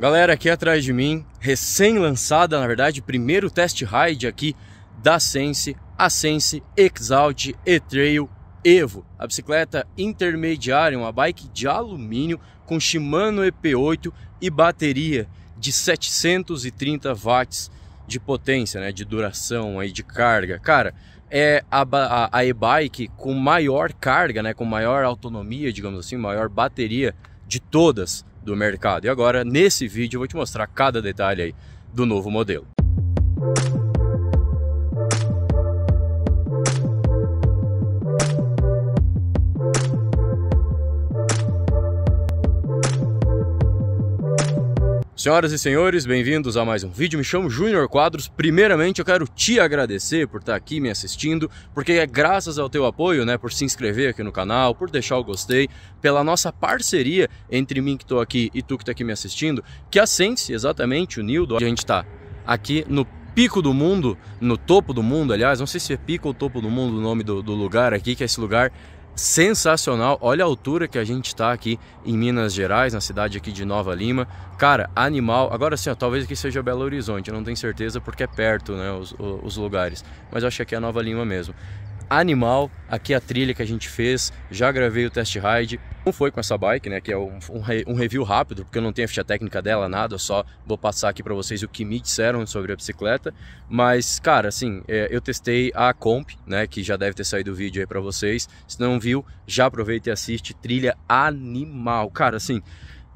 Galera, aqui atrás de mim, recém-lançada, na verdade, primeiro test ride aqui da Sense, a Sense Exalt E-Trail Evo, a bicicleta intermediária, uma bike de alumínio com Shimano EP8 e bateria de 730 watts de potência, né, de duração aí de carga. Cara, é a, a, a e-bike com maior carga, né, com maior autonomia, digamos assim, maior bateria de todas do mercado. E agora, nesse vídeo, eu vou te mostrar cada detalhe aí do novo modelo. Senhoras e senhores, bem-vindos a mais um vídeo. Me chamo Júnior Quadros. Primeiramente, eu quero te agradecer por estar aqui me assistindo, porque é graças ao teu apoio, né, por se inscrever aqui no canal, por deixar o gostei, pela nossa parceria entre mim que estou aqui e tu que está aqui me assistindo, que a Sense, exatamente, o Nildo, a gente está aqui no pico do mundo, no topo do mundo, aliás, não sei se é pico ou topo do mundo o nome do, do lugar aqui, que é esse lugar sensacional. Olha a altura que a gente está aqui em Minas Gerais, na cidade aqui de Nova Lima. Cara, animal. Agora sim, talvez aqui seja Belo Horizonte, eu não tenho certeza porque é perto, né, os, os lugares. Mas eu acho que aqui é Nova Lima mesmo animal. Aqui a trilha que a gente fez, já gravei o test ride. Não foi com essa bike, né? Que é um, um, um review rápido, porque eu não tenho a ficha técnica dela, nada. Eu só vou passar aqui para vocês o que me disseram sobre a bicicleta. Mas, cara, assim, é, eu testei a Comp, né? Que já deve ter saído o vídeo aí para vocês. Se não viu, já aproveita e assiste. Trilha animal. Cara, assim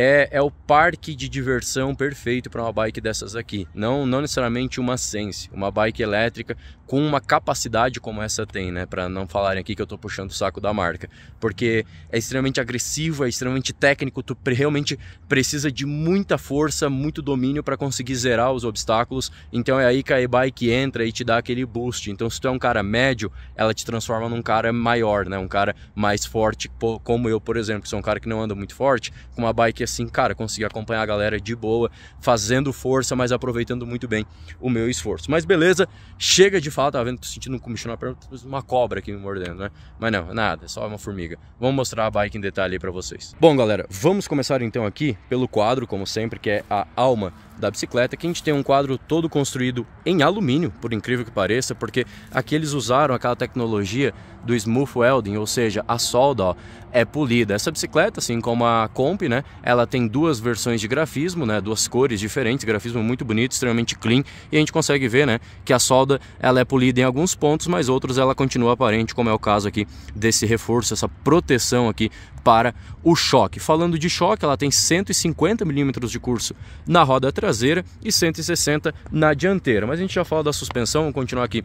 é, é o parque de diversão perfeito para uma bike dessas aqui. Não, não necessariamente uma Sense, uma bike elétrica com uma capacidade como essa tem, né? Para não falarem aqui que eu estou puxando o saco da marca, porque é extremamente agressivo, é extremamente técnico, tu realmente precisa de muita força, muito domínio para conseguir zerar os obstáculos. Então é aí que a e-bike entra e te dá aquele boost. Então se tu é um cara médio, ela te transforma num cara maior, né? Um cara mais forte, como eu, por exemplo, que sou um cara que não anda muito forte, com uma bike assim, cara, consegui acompanhar a galera de boa, fazendo força, mas aproveitando muito bem o meu esforço. Mas beleza, chega de falar, tava tá vendo, tô sentindo um comichão na perna, uma cobra aqui me mordendo, né? Mas não, nada, é só uma formiga. Vamos mostrar a bike em detalhe aí pra vocês. Bom, galera, vamos começar então aqui pelo quadro, como sempre, que é a alma da bicicleta, que a gente tem um quadro todo construído em alumínio, por incrível que pareça, porque aqui eles usaram aquela tecnologia do smooth welding, ou seja, a solda ó, é polida. Essa bicicleta, assim como a Comp, né, ela tem duas versões de grafismo, né, duas cores diferentes, grafismo muito bonito, extremamente clean, e a gente consegue ver, né, que a solda ela é polida em alguns pontos, mas outros ela continua aparente, como é o caso aqui desse reforço, essa proteção aqui para o choque. Falando de choque, ela tem 150 milímetros de curso na roda traseira traseira e 160 na dianteira. Mas a gente já fala da suspensão, vamos continuar aqui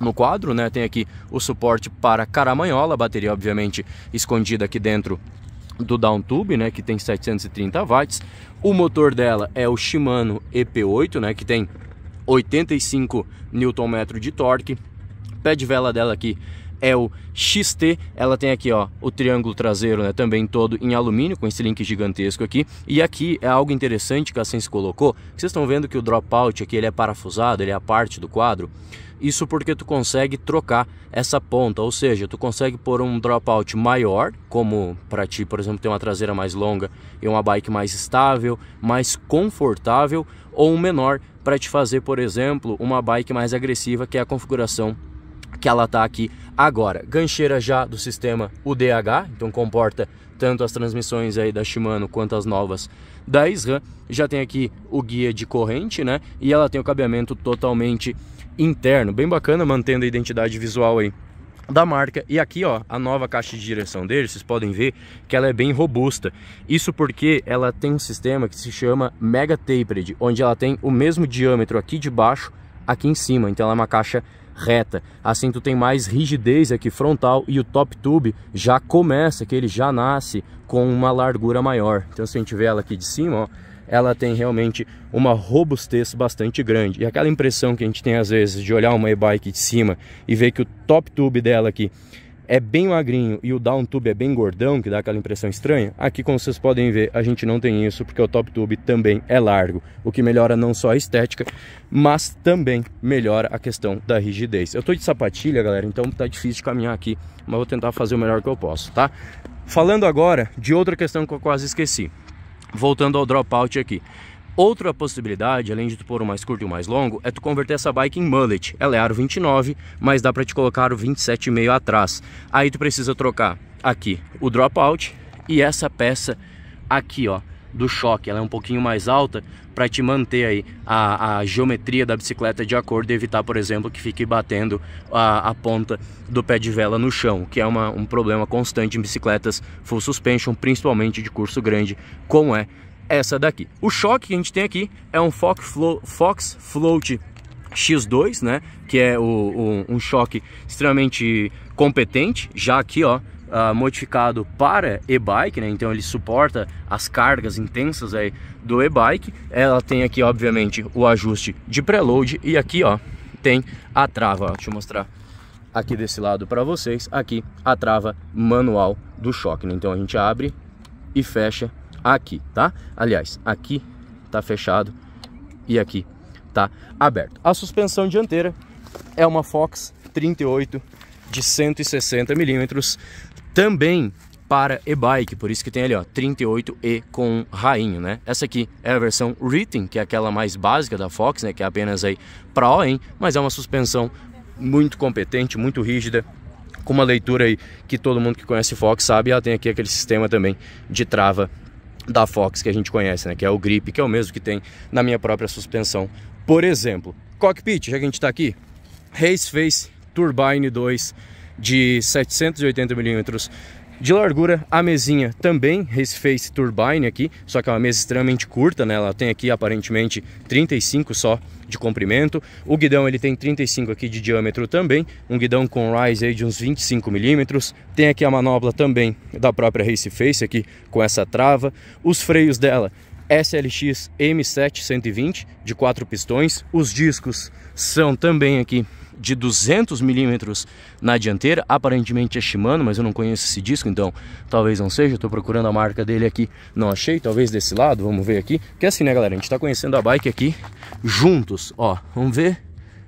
no quadro, né? Tem aqui o suporte para caramanhola, a bateria obviamente escondida aqui dentro do downtube, né, que tem 730 watts. O motor dela é o Shimano EP8, né, que tem 85 Nm de torque. Pé de vela dela aqui é o XT. Ela tem aqui ó, o triângulo traseiro né, também todo em alumínio, com esse link gigantesco aqui. E aqui é algo interessante que a Sense colocou. Vocês estão vendo que o dropout aqui ele é parafusado, ele é a parte do quadro. Isso porque tu consegue trocar essa ponta, ou seja, tu consegue pôr um dropout maior, como para ti, por exemplo, ter uma traseira mais longa e uma bike mais estável, mais confortável, ou um menor para te fazer, por exemplo, uma bike mais agressiva, que é a configuração que ela está aqui agora. Gancheira já do sistema UDH, então comporta tanto as transmissões aí da Shimano quanto as novas da SRAM. Já tem aqui o guia de corrente, né? E ela tem o cabeamento totalmente interno, bem bacana, mantendo a identidade visual aí da marca. E aqui, ó, a nova caixa de direção dele, vocês podem ver que ela é bem robusta. Isso porque ela tem um sistema que se chama Mega Tapered, onde ela tem o mesmo diâmetro aqui de baixo, aqui em cima. Então ela é uma caixa reta. Assim tu tem mais rigidez aqui frontal e o top tube já começa, que ele já nasce com uma largura maior. Então se a gente vê ela aqui de cima, ó, ela tem realmente uma robustez bastante grande. E aquela impressão que a gente tem às vezes de olhar uma e-bike de cima e ver que o top tube dela aqui é bem magrinho e o down tube é bem gordão, que dá aquela impressão estranha, aqui como vocês podem ver, a gente não tem isso, porque o top tube também é largo, o que melhora não só a estética, mas também melhora a questão da rigidez. Eu tô de sapatilha, galera, então tá difícil de caminhar aqui, mas vou tentar fazer o melhor que eu posso, tá? Falando agora de outra questão que eu quase esqueci, voltando ao dropout aqui. Outra possibilidade, além de tu pôr o mais curto e o mais longo, é tu converter essa bike em mullet. Ela é aro 29, mas dá para te colocar o 27,5 atrás. Aí tu precisa trocar aqui o dropout e essa peça aqui, ó, do choque. Ela é um pouquinho mais alta para te manter aí a, a, geometria da bicicleta de acordo e evitar, por exemplo, que fique batendo a, a ponta do pé de vela no chão, que é uma, um problema constante em bicicletas full suspension, principalmente de curso grande, como é essa daqui. O choque que a gente tem aqui é um Fox, Flo Fox Float X2, né? Que é o, o, um choque extremamente competente, já aqui, ó, Uh, modificado para e-bike, né? então ele suporta as cargas intensas aí do e-bike. Ela tem aqui, obviamente, o ajuste de preload e aqui, ó, tem a trava. Deixa eu mostrar aqui desse lado para vocês. Aqui a trava manual do choque. Né? Então a gente abre e fecha aqui, tá? Aliás, aqui tá fechado e aqui tá aberto. A suspensão dianteira é uma Fox 38 de 160 milímetros, também para e-bike, por isso que tem ali ó, 38E com rainho, né? Essa aqui é a versão Ritten, que é aquela mais básica da Fox, né? Que é apenas aí para OEM, mas é uma suspensão muito competente, muito rígida, com uma leitura aí que todo mundo que conhece Fox sabe, ela tem aqui aquele sistema também de trava da Fox que a gente conhece, né? Que é o grip, que é o mesmo que tem na minha própria suspensão. Por exemplo, cockpit, já que a gente está aqui, Race Face Turbine 2 de 780 milímetros de largura, a mesinha também Race Face Turbine aqui, só que é uma mesa extremamente curta, né? Ela tem aqui aparentemente 35 só de comprimento. O guidão ele tem 35 aqui de diâmetro também, um guidão com rise aí de uns 25 milímetros. Tem aqui a manopla também da própria Race Face aqui com essa trava. Os freios dela SLX M7 120 de quatro pistões. Os discos são também aqui de 200 milímetros na dianteira, aparentemente é Shimano, mas eu não conheço esse disco, então talvez não seja, estou procurando a marca dele aqui, não achei, talvez desse lado, vamos ver aqui, que assim né galera, a gente está conhecendo a bike aqui juntos, ó, vamos ver,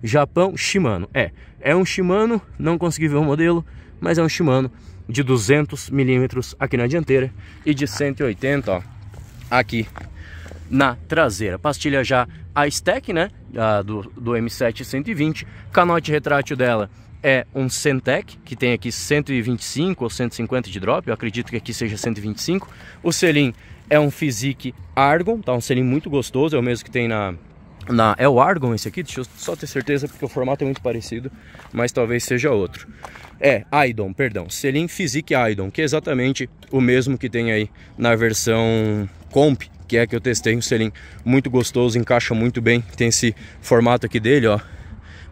Japão Shimano, é, é um Shimano, não consegui ver o modelo, mas é um Shimano de 200 milímetros aqui na dianteira e de 180, ó, aqui na traseira. Pastilha já a stack, né? do, do M7 120. Canote retrátil dela é um Centec, que tem aqui 125 ou 150 de drop, eu acredito que aqui seja 125. O selim é um Physique Argon, tá? Um selim muito gostoso, é o mesmo que tem na... na é o Argon esse aqui? Deixa eu só ter certeza, porque o formato é muito parecido, mas talvez seja outro. É, Aidon, perdão, selim Physique Aidon, que é exatamente o mesmo que tem aí na versão Comp que é que eu testei, um selim muito gostoso, encaixa muito bem, tem esse formato aqui dele, ó,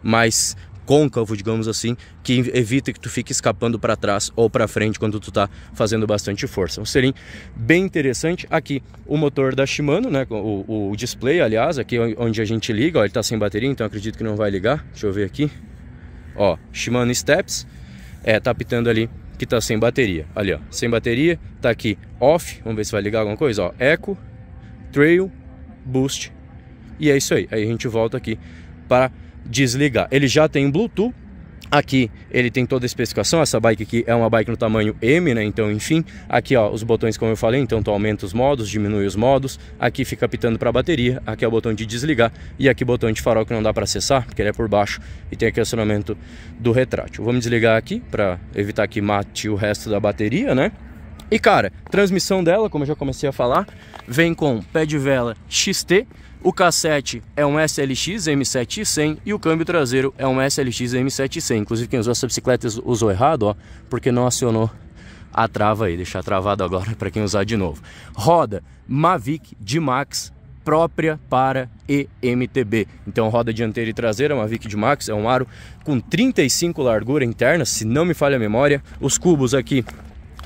mais côncavo, digamos assim, que evita que tu fique escapando para trás ou para frente quando tu tá fazendo bastante força. Um selim bem interessante. Aqui o motor da Shimano, né, o, o display, aliás, aqui onde a gente liga, ó, ele tá sem bateria, então acredito que não vai ligar. Deixa eu ver aqui. Ó, Shimano Steps, é, tá pitando ali que tá sem bateria. Ali, ó, sem bateria, tá aqui off, vamos ver se vai ligar alguma coisa, ó, eco, Trail, Boost e é isso aí. Aí a gente volta aqui para desligar. Ele já tem Bluetooth. Aqui ele tem toda a especificação, essa bike aqui é uma bike no tamanho M, né? Então, enfim, aqui ó, os botões como eu falei, então tu aumenta os modos, diminui os modos, aqui fica apitando para a bateria, aqui é o botão de desligar e aqui o botão de farol que não dá para acessar, porque ele é por baixo e tem aqui o acionamento do retrátil. Vamos desligar aqui para evitar que mate o resto da bateria, né? E cara, transmissão dela, como eu já comecei a falar, vem com pé de vela XT, o cassete é um SLX m 7100 e o câmbio traseiro é um SLX m 7100 Inclusive quem usou essa bicicleta usou errado, ó, porque não acionou a trava aí, deixar travado agora para quem usar de novo. Roda Mavic de Max própria para EMTB. Então roda dianteira e traseira, uma Mavic de Max, é um aro com 35 largura interna, se não me falha a memória. Os cubos aqui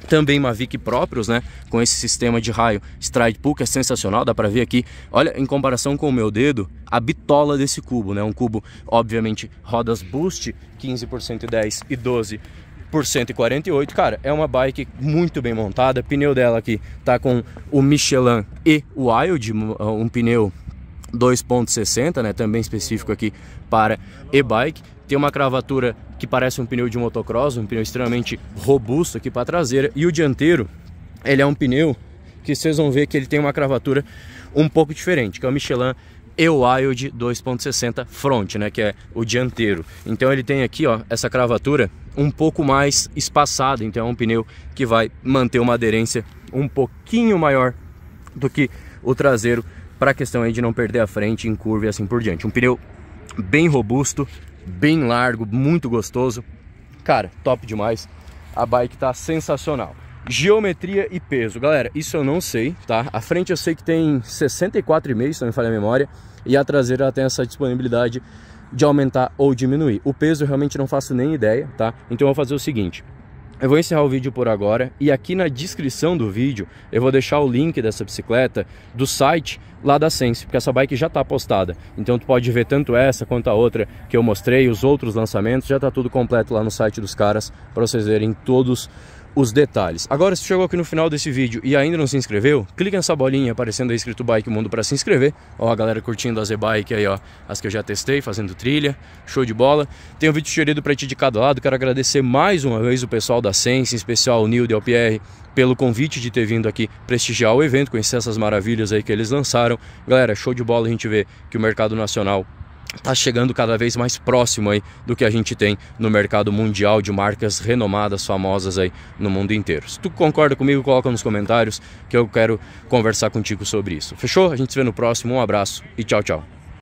também Mavic próprios, né? Com esse sistema de raio Stride Pull, que é sensacional, dá para ver aqui. Olha, em comparação com o meu dedo, a bitola desse cubo, né? Um cubo, obviamente, rodas boost, 15% e 10 e 12 por 148, cara, é uma bike muito bem montada. pneu dela aqui tá com o Michelin e o Wild, um pneu 2.60, né, também específico aqui para e-bike. Tem uma cravatura que parece um pneu de motocross, um pneu extremamente robusto aqui para a traseira. E o dianteiro, ele é um pneu que vocês vão ver que ele tem uma cravatura um pouco diferente, que é o Michelin e Wild 2.60 front, né, que é o dianteiro. Então ele tem aqui, ó, essa cravatura um pouco mais espaçada, então é um pneu que vai manter uma aderência um pouquinho maior do que o traseiro para a questão aí de não perder a frente em curva e assim por diante. Um pneu bem robusto, bem largo, muito gostoso. Cara, top demais. A bike tá sensacional. Geometria e peso. Galera, isso eu não sei, tá? A frente eu sei que tem 64,5, se não me falha a memória. E a traseira ela tem essa disponibilidade de aumentar ou diminuir. O peso eu realmente não faço nem ideia, tá? Então eu vou fazer o seguinte. Eu vou encerrar o vídeo por agora e aqui na descrição do vídeo eu vou deixar o link dessa bicicleta do site lá da Sense, porque essa bike já está postada. Então tu pode ver tanto essa quanto a outra que eu mostrei, os outros lançamentos, já está tudo completo lá no site dos caras para vocês verem todos os os detalhes. Agora, se chegou aqui no final desse vídeo e ainda não se inscreveu, clica nessa bolinha aparecendo aí escrito Bike Mundo para se inscrever. Ó, a galera curtindo as e-bike aí, ó, as que eu já testei, fazendo trilha, show de bola. Tem um vídeo sugerido para ti de cada lado. Quero agradecer mais uma vez o pessoal da Sense, em especial o Neil de LPR, pelo convite de ter vindo aqui prestigiar o evento, conhecer essas maravilhas aí que eles lançaram. Galera, show de bola a gente vê que o mercado nacional está chegando cada vez mais próximo aí do que a gente tem no mercado mundial de marcas renomadas, famosas aí no mundo inteiro. Se tu concorda comigo, coloca nos comentários que eu quero conversar contigo sobre isso. Fechou? A gente se vê no próximo. Um abraço e tchau, tchau.